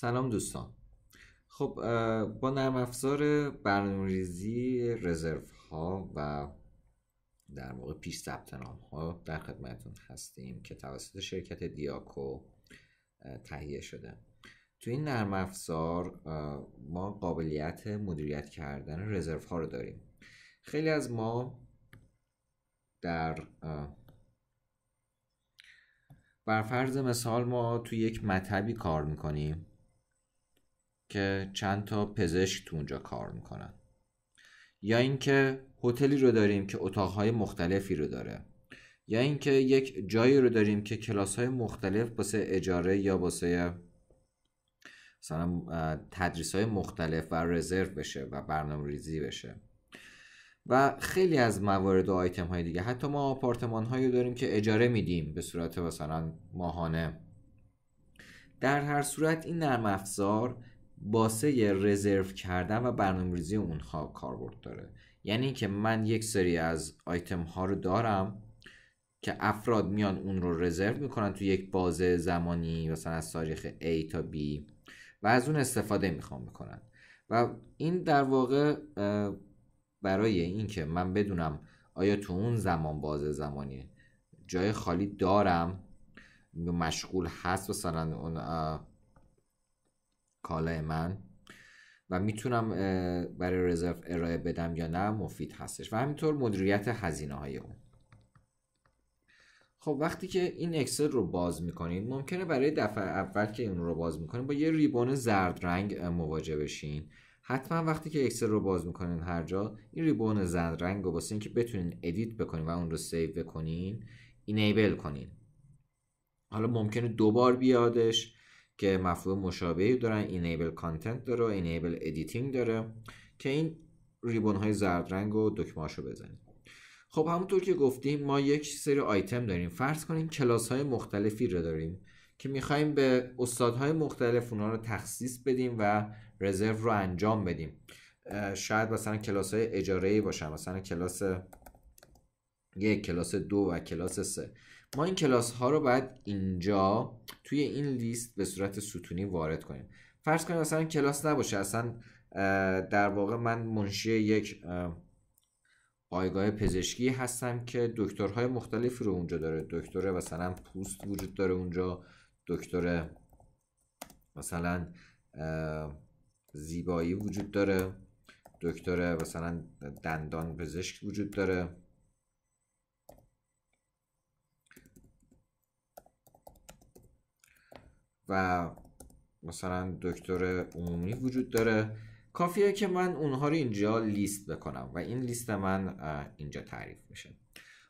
سلام دوستان خب با نرم افزار برنامه‌ریزی رزرو ها و در واقع پیش ثبت نام ها در خدمتتون هستیم که توسط شرکت دیاکو تهیه شده تو این نرم افزار ما قابلیت مدیریت کردن رزرو ها رو داریم خیلی از ما در بر فرض مثال ما تو یک مطبی کار میکنیم که چند تا پزشک تو اونجا کار میکنن یا اینکه هتلی رو داریم که اتاقهای مختلفی رو داره یا اینکه یک جایی رو داریم که کلاس های مختلف واسه اجاره یا باسه مثلا تدریس های مختلف و رزرو بشه و برنامه ریزی بشه و خیلی از موارد و آیتم های دیگه حتی ما آپارتمان هایی داریم که اجاره میدیم به صورت مثلا ماهانه در هر صورت این نرم افزار باسه رزرو کردن و ریزی اونها کاربرد داره یعنی اینکه من یک سری از آیتم ها رو دارم که افراد میان اون رو رزرو میکنن تو یک بازه زمانی مثلا از تاریخ A تا B و از اون استفاده میخوام میکنن و این در واقع برای اینکه من بدونم آیا تو اون زمان بازه زمانی جای خالی دارم مشغول هست مثلا اون کاله من و میتونم برای رزرو ارائه بدم یا نه مفید هستش و همینطور مدیریت هزینه های اون خب وقتی که این اکسل رو باز میکنید ممکنه برای دفعه اول که اون رو باز میکنید با یه ریبون زرد رنگ مواجه بشین حتما وقتی که اکسل رو باز میکنین هر جا این ریبون زرد رنگ رو واسه اینکه بتونین ادیت بکنین و اون رو سیو بکنین اینیبل کنین حالا ممکنه دوبار بیادش که مفهوم مشابهی دارن enable content داره و enable editing داره که این ریبون های زرد رنگ و هاشو بزنیم خب همونطور که گفتیم ما یک سری آیتم داریم فرض کنیم کلاس های مختلفی رو داریم که میخوایم به استادهای مختلف اونها رو تخصیص بدیم و رزرو رو انجام بدیم شاید مثلا کلاس های اجاره باشن مثلا کلاس یک کلاس دو و کلاس سه ما این کلاس ها رو باید اینجا توی این لیست به صورت ستونی وارد کنیم فرض کنیم اصلا کلاس نباشه اصلا در واقع من منشی یک آیگاه پزشکی هستم که دکترهای مختلفی رو اونجا داره دکتر مثلا پوست وجود داره اونجا دکتر مثلا زیبایی وجود داره دکتر مثلا دندان پزشک وجود داره و مثلا دکتر عمومی وجود داره کافیه که من اونها رو اینجا لیست بکنم و این لیست من اینجا تعریف میشه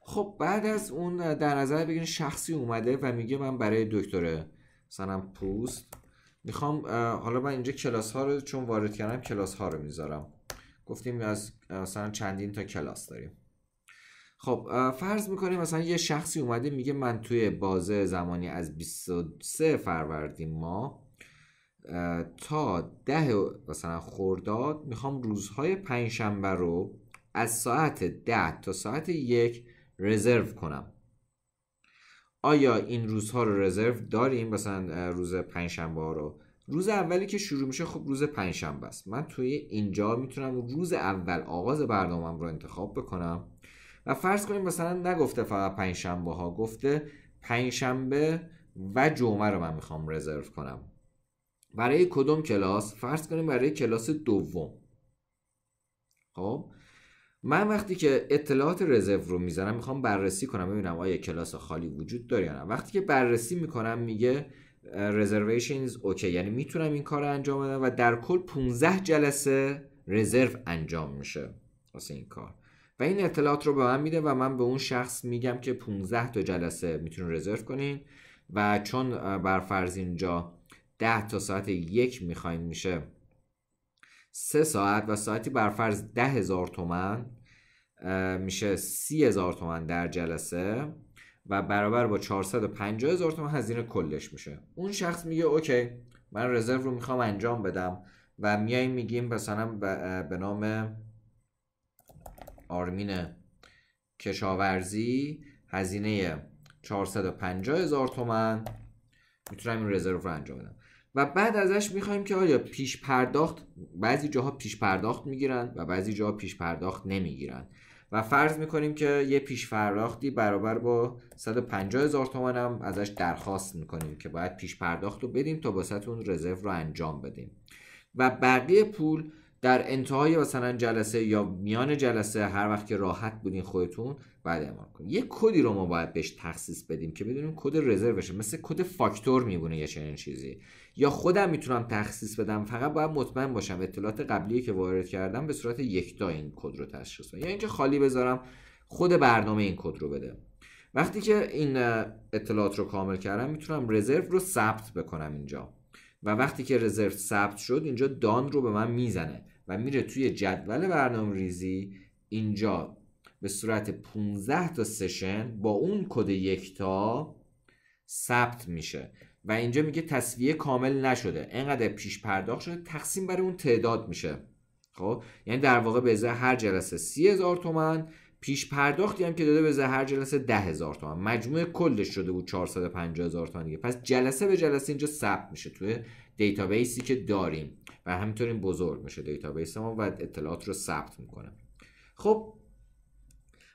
خب بعد از اون در نظر بگیرین شخصی اومده و میگه من برای دکتر مثلا پوست میخوام حالا من اینجا کلاس ها رو چون وارد کردم کلاس ها رو میذارم گفتیم از مثلا چندین تا کلاس داریم خب فرض میکنیم مثلا یه شخصی اومده میگه من توی بازه زمانی از 23 فروردین ما تا ده مثلا خورداد میخوام روزهای پنجشنبه رو از ساعت ده تا ساعت یک رزرو کنم آیا این روزها رو رزرو داریم مثلا روز پنجشنبه رو روز اولی که شروع میشه خب روز پنجشنبه است من توی اینجا میتونم روز اول آغاز برنامه رو انتخاب بکنم و فرض کنیم مثلا نگفته فقط پنج شنبه ها گفته پنج شنبه و جمعه رو من میخوام رزرو کنم برای کدوم کلاس فرض کنیم برای کلاس دوم خب من وقتی که اطلاعات رزرو رو میزنم میخوام بررسی کنم ببینم آیا کلاس خالی وجود داره یا نه وقتی که بررسی میکنم میگه رزرویشنز اوکی یعنی میتونم این کار انجام بدم و در کل 15 جلسه رزرو انجام میشه واسه این کار و این اطلاعات رو به من میده و من به اون شخص میگم که 15 تا جلسه میتونه رزرو کنین و چون بر فرض اینجا 10 تا ساعت یک میخواین میشه سه ساعت و ساعتی بر فرض ده هزار تومن میشه سی هزار تومن در جلسه و برابر با 450 هزار تومن هزینه کلش میشه اون شخص میگه اوکی من رزرو رو میخوام انجام بدم و میایم میگیم مثلا به نام آرمین کشاورزی هزینه 450 هزار تومن میتونم این رزرو رو انجام بدم و بعد ازش میخوایم که آیا پیش پرداخت بعضی جاها پیش پرداخت میگیرن و بعضی جاها پیش پرداخت نمیگیرن و فرض میکنیم که یه پیش پرداختی برابر با 150 هزار تومن هم ازش درخواست میکنیم که باید پیش پرداخت رو بدیم تا اون رزرو رو انجام بدیم و بقیه پول در انتهای مثلا جلسه یا میان جلسه هر وقت که راحت بودین خودتون بعد اعمال کنید یه کدی رو ما باید بهش تخصیص بدیم که بدونیم کد رزرو بشه مثل کد فاکتور میبونه یه چنین چیزی یا خودم میتونم تخصیص بدم فقط باید مطمئن باشم اطلاعات قبلی که وارد کردم به صورت یکتا این کد رو تشخیص بدم یا اینکه خالی بذارم خود برنامه این کد رو بده وقتی که این اطلاعات رو کامل کردم میتونم رزرو رو ثبت بکنم اینجا و وقتی که رزرو ثبت شد اینجا دان رو به من میزنه و میره توی جدول برنامه ریزی اینجا به صورت 15 تا سشن با اون کد یکتا ثبت میشه و اینجا میگه تصویه کامل نشده اینقدر پیش پرداخت شده تقسیم برای اون تعداد میشه خب یعنی در واقع به هر جلسه هزار تومن پیش پرداختی هم که داده به هر جلسه 10000 تومن مجموع کلش شده بود هزار تومن پس جلسه به جلسه اینجا ثبت میشه توی دیتابیسی که داریم و این بزرگ میشه دیتابیس ما و اطلاعات رو ثبت میکنه خب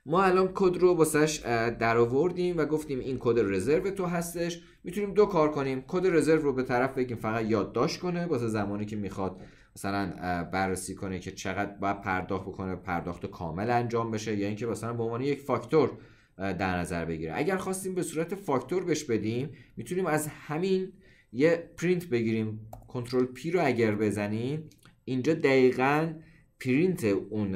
ما الان کد رو واسش در آوردیم و گفتیم این کد رزرو تو هستش میتونیم دو کار کنیم کد رزرو رو به طرف بگیم فقط یادداشت کنه واسه زمانی که میخواد مثلا بررسی کنه که چقدر باید پرداخت بکنه پرداخت کامل انجام بشه یا اینکه مثلا به عنوان یک فاکتور در نظر بگیره اگر خواستیم به صورت فاکتور بهش بدیم میتونیم از همین یه پرینت بگیریم کنترل پی رو اگر بزنیم اینجا دقیقا پرینت اون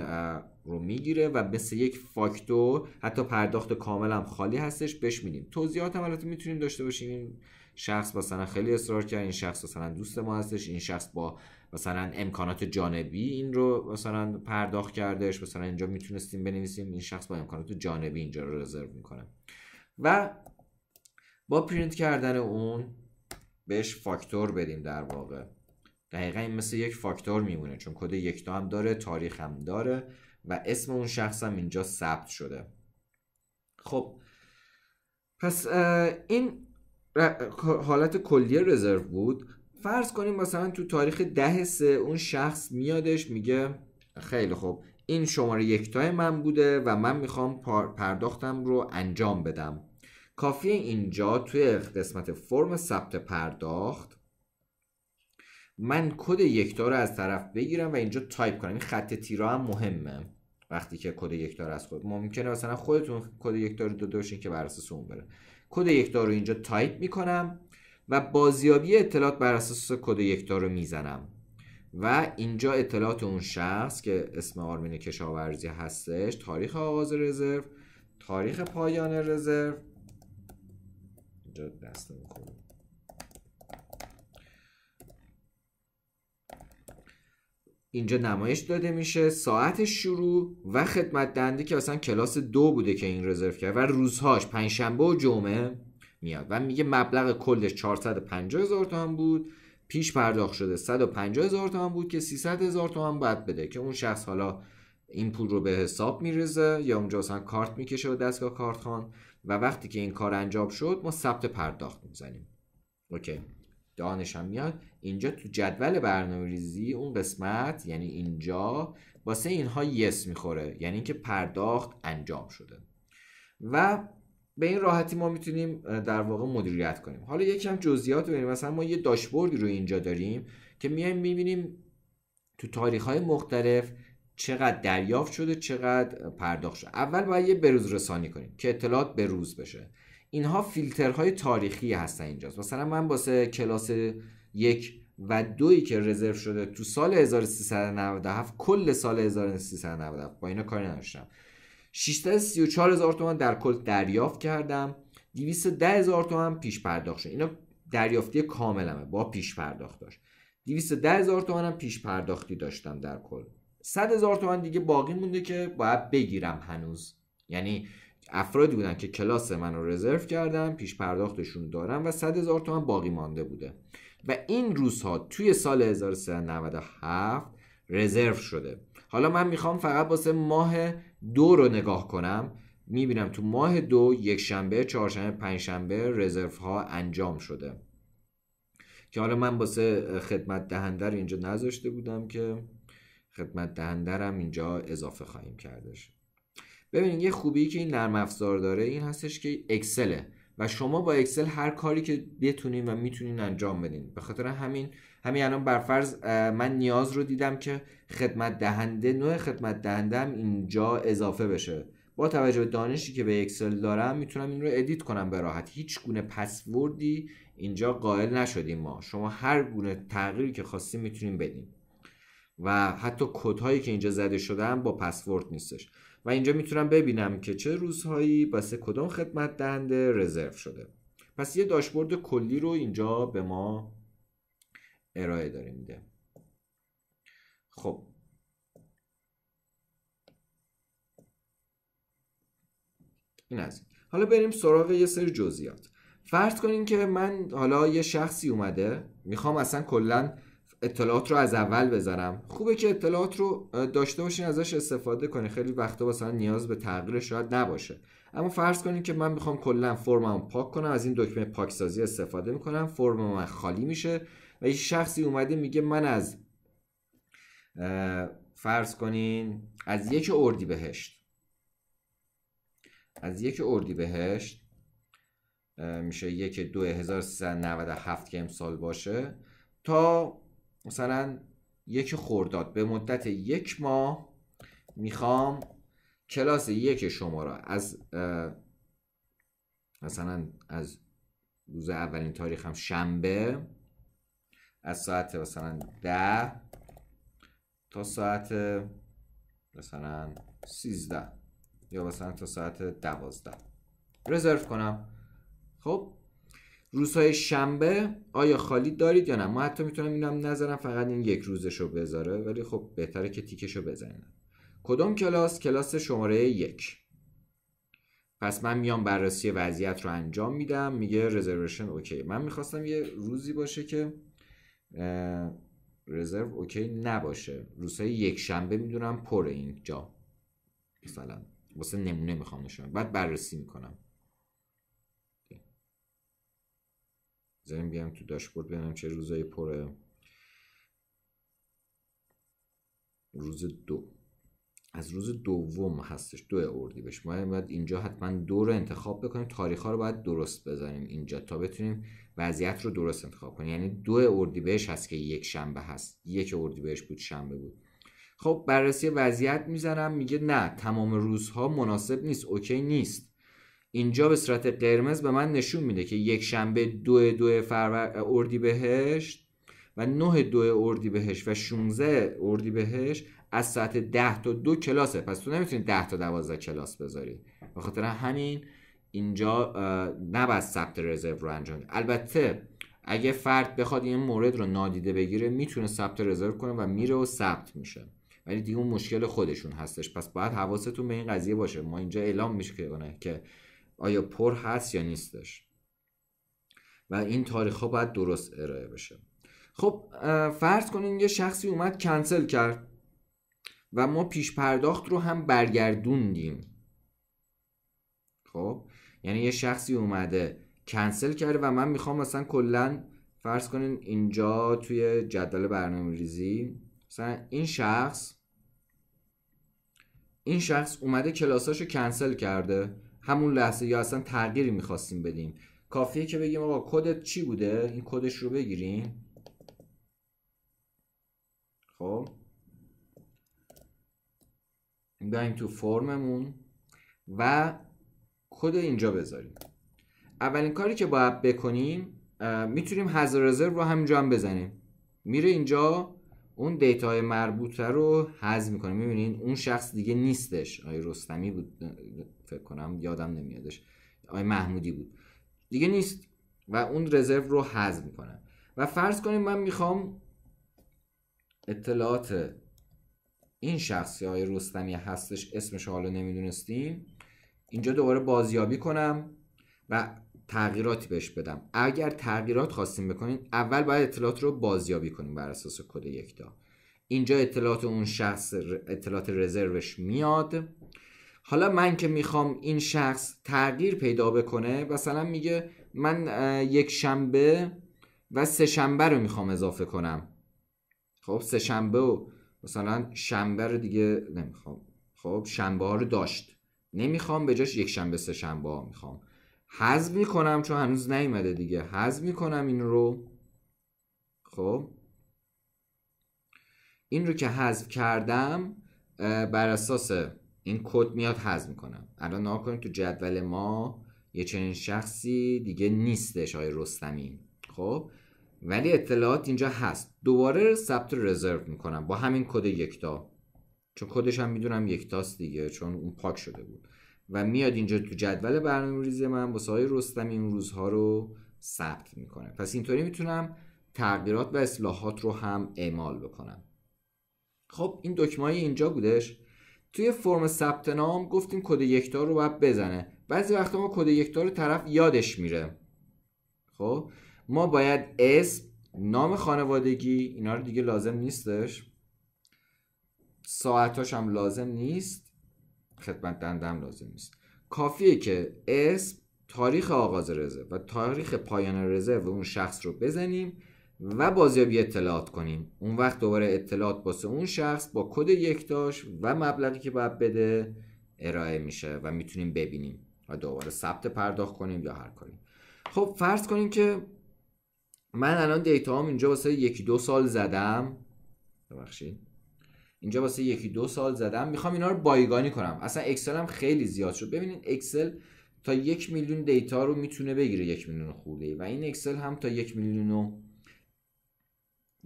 رو میگیره و مثل یک فاکتور حتی پرداخت کامل هم خالی هستش بهش میدیم توضیحات هم البته میتونیم داشته باشیم این شخص مثلا خیلی اصرار کرد این شخص مثلا دوست ما هستش این شخص با مثلا امکانات جانبی این رو مثلا پرداخت کردش مثلا اینجا میتونستیم بنویسیم این شخص با امکانات جانبی اینجا رو رزرو میکنه و با پرینت کردن اون بهش فاکتور بدیم در واقع دقیقا این مثل یک فاکتور میمونه چون کد یکتا هم داره تاریخ هم داره و اسم اون شخص هم اینجا ثبت شده خب پس این حالت کلی رزرو بود فرض کنیم مثلا تو تاریخ ده سه اون شخص میادش میگه خیلی خب این شماره یکتای من بوده و من میخوام پرداختم رو انجام بدم کافی اینجا توی قسمت فرم ثبت پرداخت من کد یکتا رو از طرف بگیرم و اینجا تایپ کنم این خط تیرا هم مهمه وقتی که کد یکتا رو از خود ممکنه مثلا خودتون کد یکتا رو داده باشین که بر اساس اون بره کد یکتا رو اینجا تایپ میکنم و بازیابی اطلاعات بر اساس کد یکتا رو میزنم و اینجا اطلاعات اون شخص که اسم آرمین کشاورزی هستش تاریخ آغاز رزرو تاریخ پایان رزرو اینجا دست اینجا نمایش داده میشه ساعت شروع و خدمت دنده که اصلا کلاس دو بوده که این رزرو کرد و روزهاش پنجشنبه و جمعه میاد و میگه مبلغ کلش 450 هزار تومن بود پیش پرداخت شده 150 هزار تومن بود که 300 هزار تومن باید بده که اون شخص حالا این پول رو به حساب میریزه یا اونجا اصلا کارت میکشه به دستگاه کارتخان و وقتی که این کار انجام شد ما ثبت پرداخت میزنیم اوکی دانش هم میاد اینجا تو جدول برنامه ریزی اون قسمت یعنی اینجا واسه اینها یس میخوره یعنی اینکه پرداخت انجام شده و به این راحتی ما میتونیم در واقع مدیریت کنیم حالا یکم جزئیات ببینیم مثلا ما یه داشبوردی رو اینجا داریم که میایم میبینیم تو تاریخ های مختلف چقدر دریافت شده چقدر پرداخت شده اول باید یه بروز رسانی کنیم که اطلاعات به روز بشه اینها فیلترهای تاریخی هستن اینجاست مثلا من واسه کلاس یک و دویی که رزرو شده تو سال 1397 کل سال 1397 با اینا کاری نداشتم 634 هزار تومن در کل دریافت کردم 210 هزار تومن پیش پرداخت شد اینا دریافتی کاملمه با پیش پرداخت داشت 210 هزار تومن هم پیش پرداختی داشتم در کل 100 هزار تومن دیگه باقی مونده که باید بگیرم هنوز یعنی افرادی بودن که کلاس من رو رزرو کردم پیش پرداختشون دارم و 100 هزار تومن باقی مانده بوده و این روزها توی سال 1397 رزرو شده حالا من میخوام فقط واسه ماه دو رو نگاه کنم میبینم تو ماه دو یک شنبه چهارشنبه پنجشنبه رزرو ها انجام شده که حالا من باسه خدمت دهنده اینجا نذاشته بودم که خدمت دهندرم اینجا اضافه خواهیم کردش ببینید یه خوبی که این نرم افزار داره این هستش که اکسله و شما با اکسل هر کاری که بتونین و میتونین انجام بدین به خاطر همین همین الان برفرض من نیاز رو دیدم که خدمت دهنده نوع خدمت دهندم اینجا اضافه بشه با توجه به دانشی که به اکسل دارم میتونم این رو ادیت کنم به راحت هیچ گونه پسوردی اینجا قائل نشدیم ما شما هر گونه تغییری که خواستیم میتونیم بدین. و حتی هایی که اینجا زده شدن با پسورد نیستش و اینجا میتونم ببینم که چه روزهایی واسه کدام خدمت دهنده رزرو شده پس یه داشبورد کلی رو اینجا به ما ارائه داره میده خب این از حالا بریم سراغ یه سری جزئیات فرض کنین که من حالا یه شخصی اومده میخوام اصلا کلا اطلاعات رو از اول بذارم خوبه که اطلاعات رو داشته باشین ازش استفاده کنین خیلی وقتا مثلا نیاز به تغییر شاید نباشه اما فرض کنین که من میخوام کلا فرمم پاک کنم از این دکمه پاکسازی استفاده میکنم فرم من خالی میشه و یه شخصی اومده میگه من از فرض کنین از یک اردی بهشت از یک اردی بهشت میشه یک دو 1397 که امسال باشه تا مثلا یک خورداد به مدت یک ماه میخوام کلاس یک شما را از مثلا از روز اولین تاریخ شنبه از ساعت مثلا ده تا ساعت مثلا سیزده یا مثلا تا ساعت دوازده رزرو کنم خب روزهای شنبه آیا خالی دارید یا نه ما حتی میتونم اینم نذارم فقط این یک روزشو بذاره ولی خب بهتره که تیکشو بزنیم کدوم کلاس کلاس شماره یک پس من میام بررسی وضعیت رو انجام میدم میگه رزرویشن اوکی من میخواستم یه روزی باشه که رزرو اوکی نباشه روزهای یک شنبه میدونم پر اینجا مثلا واسه نمونه میخوام نشون بعد بررسی میکنم بذاریم بیام تو داشبورد ببینم چه روزایی پره روز دو از روز دوم هستش دو اردی ما باید اینجا حتما دو رو انتخاب بکنیم تاریخ ها رو باید درست بزنیم اینجا تا بتونیم وضعیت رو درست انتخاب کنیم یعنی دو اردی بهش هست که یک شنبه هست یک اردی بود شنبه بود خب بررسی وضعیت میزنم میگه نه تمام روزها مناسب نیست اوکی نیست اینجا به صورت قرمز به من نشون میده که یک شنبه دو دو فرور اردی بهشت و 9 دو اردی بهش و 16 اردی بهش از ساعت 10 تا دو کلاسه پس تو نمیتونی 10 تا 12 کلاس بذاری به خاطر همین اینجا نباید ثبت رزرو رو انجام البته اگه فرد بخواد این مورد رو نادیده بگیره میتونه ثبت رزرو کنه و میره و ثبت میشه ولی دیگه اون مشکل خودشون هستش پس باید حواستون به این قضیه باشه ما اینجا اعلام میشه که آیا پر هست یا نیستش و این تاریخ ها باید درست ارائه بشه خب فرض کنین یه شخصی اومد کنسل کرد و ما پیش پرداخت رو هم برگردوندیم خب یعنی یه شخصی اومده کنسل کرده و من میخوام مثلا کلا فرض کنین اینجا توی جدول برنامه ریزی مثلا این شخص این شخص اومده کلاساشو کنسل کرده همون لحظه یا اصلا تغییری میخواستیم بدیم کافیه که بگیم آقا کدت چی بوده این کدش رو بگیریم خب بیایم تو فرممون و کد اینجا بذاریم اولین کاری که باید بکنیم میتونیم هزار رزرو رو همینجا هم بزنیم میره اینجا اون های مربوطه رو حذف میکنه میبینین اون شخص دیگه نیستش آی رستمی بود فکر کنم یادم نمیادش آی محمودی بود دیگه نیست و اون رزرو رو حذف میکنن و فرض کنیم من میخوام اطلاعات این شخصی های رستمی هستش اسمش حالا نمیدونستیم اینجا دوباره بازیابی کنم و تغییراتی بهش بدم اگر تغییرات خواستیم بکنین اول باید اطلاعات رو بازیابی کنیم بر اساس کد یکتا اینجا اطلاعات اون شخص اطلاعات رزروش میاد حالا من که میخوام این شخص تغییر پیدا بکنه مثلا میگه من یک شنبه و سه شنبه رو میخوام اضافه کنم خب سه شنبه و مثلا شنبه رو دیگه نمیخوام خب شنبه ها رو داشت نمیخوام به جاش یک شنبه سه شنبه ها میخوام حذف میکنم چون هنوز نیومده دیگه حذف میکنم این رو خب این رو که حذف کردم بر اساس این کد میاد حذف میکنم الان نها تو جدول ما یه چنین شخصی دیگه نیستش آقای رستمی خب ولی اطلاعات اینجا هست دوباره ثبت رزرو میکنم با همین کد یکتا چون کدش هم میدونم یکتاست دیگه چون اون پاک شده بود و میاد اینجا تو جدول برنامه ریزی من با سایه رستم این روزها رو ثبت میکنه پس اینطوری میتونم تغییرات و اصلاحات رو هم اعمال بکنم خب این دکمه اینجا بودش توی فرم ثبت نام گفتیم کد یکتا رو باید بزنه بعضی وقتا ما کد یکتا رو طرف یادش میره خب ما باید اسم نام خانوادگی اینا رو دیگه لازم نیستش ساعتاش هم لازم نیست خدمت دندم لازم نیست کافیه که اسم تاریخ آغاز رزرو و تاریخ پایان رزرو اون شخص رو بزنیم و بازیابی اطلاعات کنیم اون وقت دوباره اطلاعات باسه اون شخص با کد داشت و مبلغی که باید بده ارائه میشه و میتونیم ببینیم و دوباره ثبت پرداخت کنیم یا هر کاری خب فرض کنیم که من الان دیتا هم اینجا واسه یکی دو سال زدم ببخشید اینجا واسه یکی دو سال زدم میخوام اینا رو بایگانی کنم اصلا اکسل هم خیلی زیاد شد ببینید اکسل تا یک میلیون دیتا رو میتونه بگیره یک میلیون خورده و این اکسل هم تا یک میلیون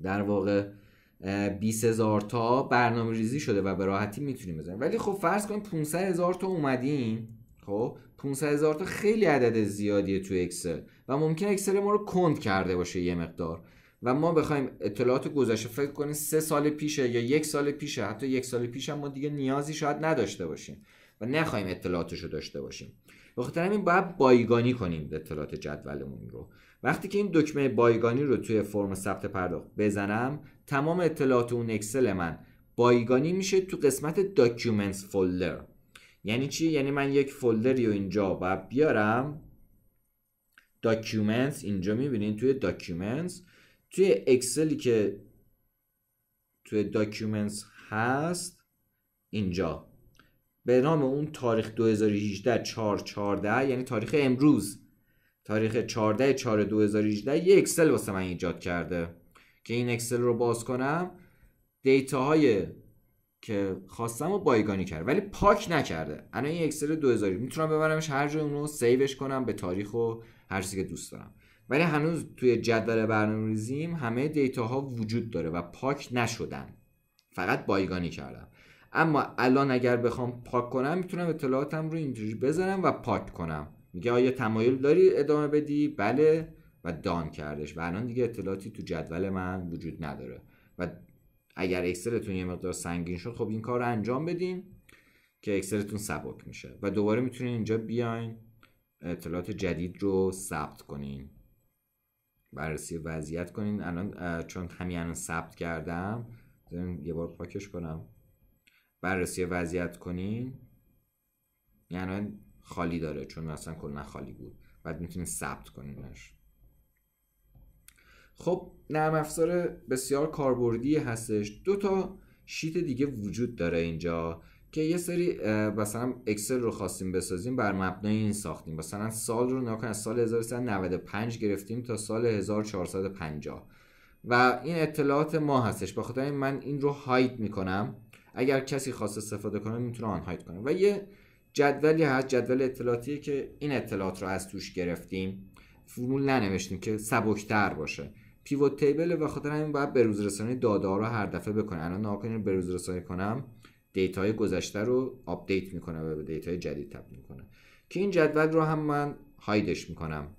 در واقع 20 هزار تا برنامه ریزی شده و به راحتی میتونیم بزنیم ولی خب فرض کنیم 500 هزار تا اومدیم خب 500 هزار تا خیلی عدد زیادیه تو اکسل و ممکن اکسل ما رو کند کرده باشه یه مقدار و ما بخوایم اطلاعات گذشته فکر کنیم سه سال پیشه یا یک سال پیشه حتی یک سال پیش هم ما دیگه نیازی شاید نداشته باشیم و نخواهیم اطلاعاتش رو داشته باشیم بخاطر همین باید بایگانی کنیم اطلاعات جدولمون رو وقتی که این دکمه بایگانی رو توی فرم ثبت پرداخت بزنم تمام اطلاعات اون اکسل من بایگانی میشه تو قسمت داکیومنتس فولدر یعنی چی یعنی من یک فولدری رو اینجا باید بیارم داکیومنتس اینجا میبینین توی داکیومنتس توی اکسلی که توی داکیومنتس هست اینجا به نام اون تاریخ 2018 4 14 یعنی تاریخ امروز تاریخ 14 4 2018 یه اکسل واسه من ایجاد کرده که این اکسل رو باز کنم دیتا های که خواستم رو بایگانی کرد ولی پاک نکرده الان این اکسل 2000 میتونم ببرمش هر جای اون رو سیوش کنم به تاریخ و هر چیزی که دوست دارم ولی هنوز توی جدول برنامه ریزیم همه دیتا ها وجود داره و پاک نشدن فقط بایگانی کردم اما الان اگر بخوام پاک کنم میتونم اطلاعاتم رو اینجوری بزنم و پاک کنم میگه آیا تمایل داری ادامه بدی بله و دان کردش و الان دیگه اطلاعاتی تو جدول من وجود نداره و اگر اکسلتون یه مقدار سنگین شد خب این کار رو انجام بدین که اکسلتون سبک میشه و دوباره میتونین اینجا بیاین اطلاعات جدید رو ثبت کنین بررسی وضعیت کنین الان چون همین الان ثبت کردم یه بار پاکش کنم بررسی وضعیت کنین یعنی خالی داره چون مثلا کلا خالی بود بعد میتونین ثبت کنینش خب نرم افزار بسیار کاربردی هستش دو تا شیت دیگه وجود داره اینجا که یه سری مثلا اکسل رو خواستیم بسازیم بر مبنای این ساختیم مثلا سال رو نگاه از سال 1395 گرفتیم تا سال 1450 و این اطلاعات ما هستش بخاطر این من این رو هاید میکنم اگر کسی خواست استفاده کنه میتونه آن هاید کنه و یه جدولی هست جدول اطلاعاتیه که این اطلاعات رو از توش گرفتیم فرمول ننوشتیم که سبکتر باشه پیوت تیبل و خاطر همین باید رسانی داده ها رو هر دفعه بکنه الان ناکنین رسانی کنم های گذشته رو آپدیت میکنه و به دیتای جدید تبدیل میکنه که این جدول رو هم من هایدش میکنم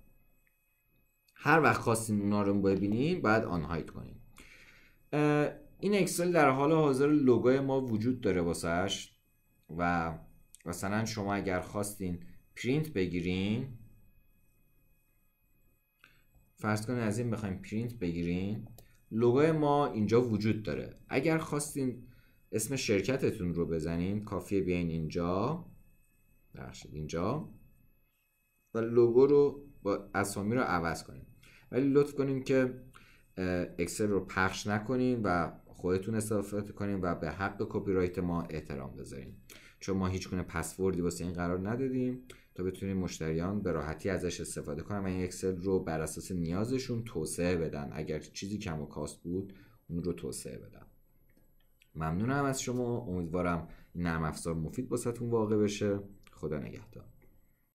هر وقت خواستین اونا رو ببینین باید آن هاید کنین این اکسل در حال حاضر لوگوی ما وجود داره واسش و مثلا شما اگر خواستین پرینت بگیرین فرض کنید از این بخوایم پرینت بگیرین لوگوی ما اینجا وجود داره اگر خواستین اسم شرکتتون رو بزنین کافیه بیاین اینجا بخشید اینجا و لوگو رو با اسامی رو عوض کنین ولی لطف کنیم که اکسل رو پخش نکنیم و خودتون استفاده کنین و به حق کپی رایت ما احترام بذاریم چون ما هیچ گونه پسوردی واسه این قرار ندادیم تا بتونیم مشتریان به راحتی ازش استفاده کنن و این اکسل رو بر اساس نیازشون توسعه بدن اگر چیزی کم و کاست بود اون رو توسعه بدن ممنونم از شما امیدوارم این نرم افزار مفید باستون واقع بشه خدا نگهدار